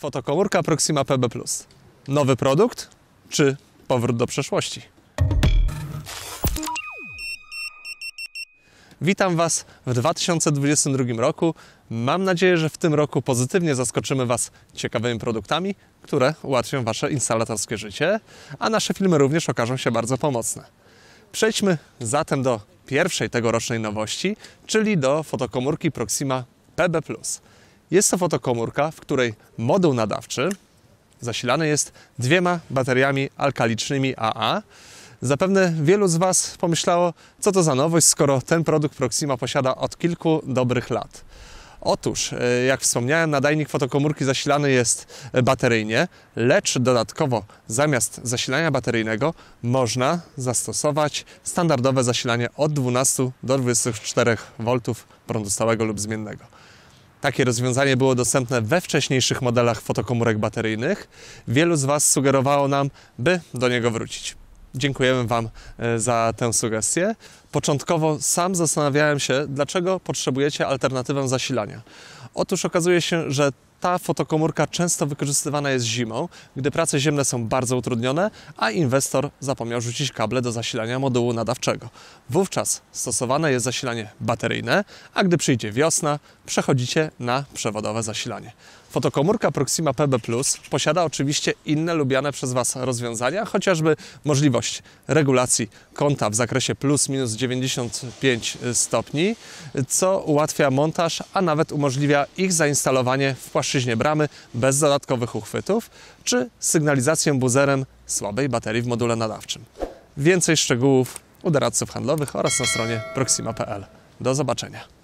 Fotokomórka Proxima PB+. Nowy produkt czy powrót do przeszłości? Witam Was w 2022 roku. Mam nadzieję, że w tym roku pozytywnie zaskoczymy Was ciekawymi produktami, które ułatwią Wasze instalatorskie życie, a nasze filmy również okażą się bardzo pomocne. Przejdźmy zatem do pierwszej tegorocznej nowości, czyli do fotokomórki Proxima PB+. Jest to fotokomórka, w której moduł nadawczy zasilany jest dwiema bateriami alkalicznymi AA. Zapewne wielu z Was pomyślało, co to za nowość, skoro ten produkt Proxima posiada od kilku dobrych lat. Otóż, e, jak wspomniałem, nadajnik fotokomórki zasilany jest bateryjnie, lecz dodatkowo zamiast zasilania bateryjnego można zastosować standardowe zasilanie od 12 do 24 V prądu stałego lub zmiennego. Takie rozwiązanie było dostępne we wcześniejszych modelach fotokomórek bateryjnych. Wielu z Was sugerowało nam, by do niego wrócić. Dziękujemy Wam e, za tę sugestię. Początkowo sam zastanawiałem się, dlaczego potrzebujecie alternatywę zasilania. Otóż okazuje się, że ta fotokomórka często wykorzystywana jest zimą, gdy prace ziemne są bardzo utrudnione, a inwestor zapomniał rzucić kable do zasilania modułu nadawczego. Wówczas stosowane jest zasilanie bateryjne, a gdy przyjdzie wiosna, przechodzicie na przewodowe zasilanie. Fotokomórka Proxima PB Plus posiada oczywiście inne lubiane przez Was rozwiązania, chociażby możliwość regulacji kąta w zakresie plus minus 95 stopni, co ułatwia montaż, a nawet umożliwia ich zainstalowanie w płaszczyźnie bramy bez dodatkowych uchwytów, czy sygnalizację buzerem słabej baterii w module nadawczym. Więcej szczegółów u doradców handlowych oraz na stronie proxima.pl. Do zobaczenia.